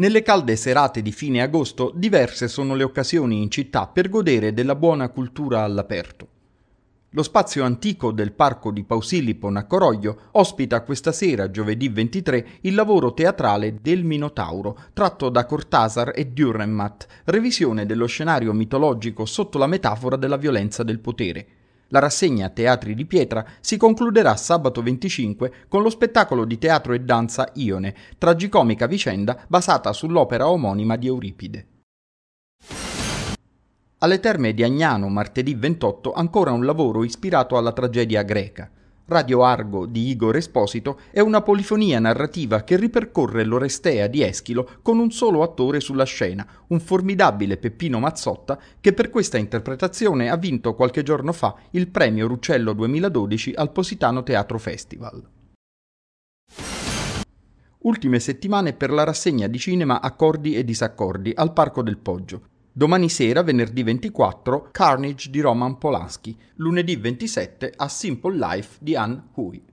Nelle calde serate di fine agosto diverse sono le occasioni in città per godere della buona cultura all'aperto. Lo spazio antico del parco di Pausilipo Naccoroglio ospita questa sera, giovedì 23, il lavoro teatrale del Minotauro, tratto da Cortasar e Dürrenmatt, revisione dello scenario mitologico sotto la metafora della violenza del potere. La rassegna Teatri di Pietra si concluderà sabato 25 con lo spettacolo di teatro e danza Ione, tragicomica vicenda basata sull'opera omonima di Euripide. Alle terme di Agnano, martedì 28, ancora un lavoro ispirato alla tragedia greca. Radio Argo di Igor Esposito è una polifonia narrativa che ripercorre l'Orestea di Eschilo con un solo attore sulla scena, un formidabile Peppino Mazzotta che per questa interpretazione ha vinto qualche giorno fa il premio Ruccello 2012 al Positano Teatro Festival. Ultime settimane per la rassegna di cinema Accordi e disaccordi al Parco del Poggio. Domani sera, venerdì 24, Carnage di Roman Polanski. Lunedì 27, A Simple Life di Anne Hui.